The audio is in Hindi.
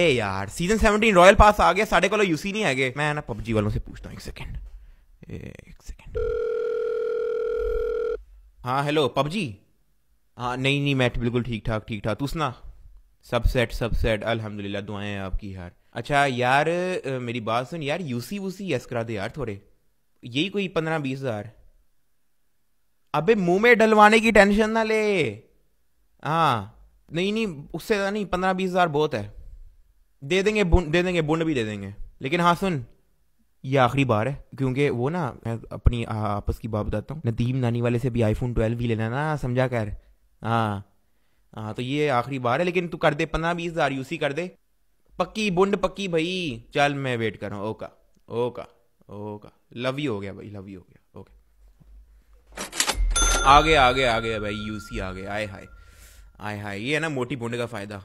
ए यार सीजन 17 रॉयल पास आ गया साढ़े को यूसी नहीं है मैं ना पबजी वालों से पूछता हूँ एक सेकेंड एक सेकेंड हाँ हेलो पबजी हाँ नहीं नहीं मैट बिल्कुल ठीक ठाक ठीक ठाक तू सुना सब सेट सब सेट अलहमदिल्ला दुआएं आपकी यार अच्छा यार मेरी बात सुन यार यूसी वूसी यस करा दे यार थोड़े यही कोई पंद्रह बीस हजार अबे मुंह में डलवाने की टेंशन ना ले हाँ नहीं नहीं उससे ज़्यादा नहीं पंद्रह बीस हजार बहुत है दे देंगे बुन दे देंगे बुंड भी दे देंगे लेकिन हाँ सुन ये आखिरी बार है क्योंकि वो ना मैं अपनी आपस की बात बताता हूँ नदीम नानी वाले से भी आईफोन ट्वेल्व भी लेना ना समझा कर हाँ हाँ तो ये आखिरी बार है लेकिन तू कर दे पंद्रह बीस हज़ार यूसी कर दे पक्की बुंड पक्की भाई चल मैं वेट कर रहा हूँ ओका ओका ओका लव यू हो गया भाई लव यू हो गया ओके आगे आगे आगे भाई यूसी आगे आए हाय आए हाय ये है ना मोटी बुंड का फ़ायदा